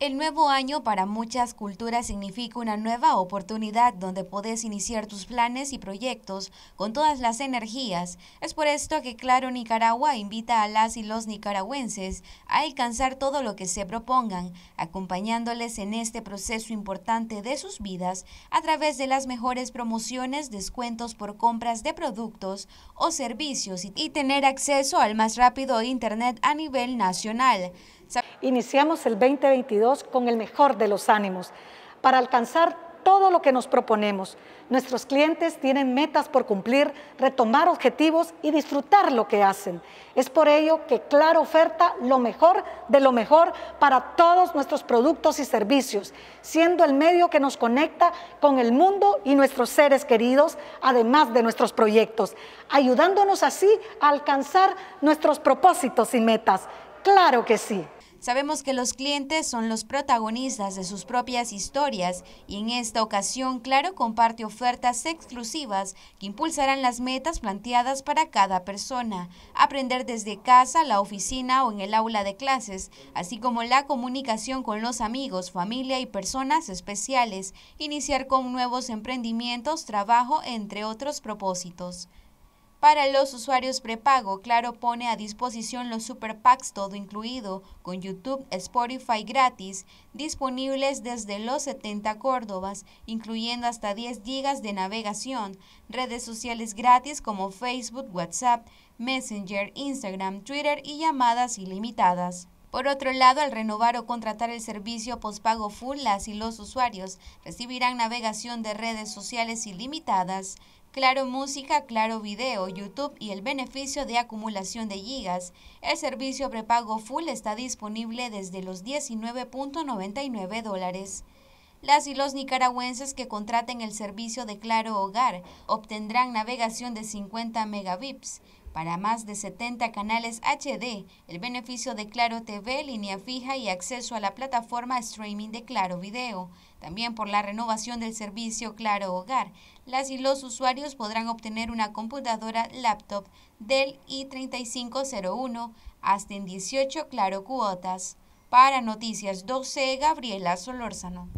El nuevo año para muchas culturas significa una nueva oportunidad donde podés iniciar tus planes y proyectos con todas las energías. Es por esto que Claro Nicaragua invita a las y los nicaragüenses a alcanzar todo lo que se propongan, acompañándoles en este proceso importante de sus vidas a través de las mejores promociones, descuentos por compras de productos o servicios y tener acceso al más rápido Internet a nivel nacional. Iniciamos el 2022 con el mejor de los ánimos para alcanzar todo lo que nos proponemos. Nuestros clientes tienen metas por cumplir, retomar objetivos y disfrutar lo que hacen. Es por ello que Claro oferta lo mejor de lo mejor para todos nuestros productos y servicios, siendo el medio que nos conecta con el mundo y nuestros seres queridos, además de nuestros proyectos, ayudándonos así a alcanzar nuestros propósitos y metas. Claro que sí. Sabemos que los clientes son los protagonistas de sus propias historias y en esta ocasión Claro comparte ofertas exclusivas que impulsarán las metas planteadas para cada persona, aprender desde casa, la oficina o en el aula de clases, así como la comunicación con los amigos, familia y personas especiales, iniciar con nuevos emprendimientos, trabajo, entre otros propósitos. Para los usuarios prepago, Claro pone a disposición los Super Packs todo incluido, con YouTube, Spotify gratis, disponibles desde los 70 Córdobas, incluyendo hasta 10 gigas de navegación, redes sociales gratis como Facebook, WhatsApp, Messenger, Instagram, Twitter y llamadas ilimitadas. Por otro lado, al renovar o contratar el servicio postpago full, las y los usuarios recibirán navegación de redes sociales ilimitadas, Claro Música, Claro Video, YouTube y el beneficio de acumulación de gigas. El servicio prepago full está disponible desde los 19.99 dólares. Las y los nicaragüenses que contraten el servicio de Claro Hogar obtendrán navegación de 50 megabits, para más de 70 canales HD, el beneficio de Claro TV, línea fija y acceso a la plataforma streaming de Claro Video. También por la renovación del servicio Claro Hogar, las y los usuarios podrán obtener una computadora laptop del i3501 hasta en 18 Claro Cuotas. Para Noticias 12, Gabriela Solórzano.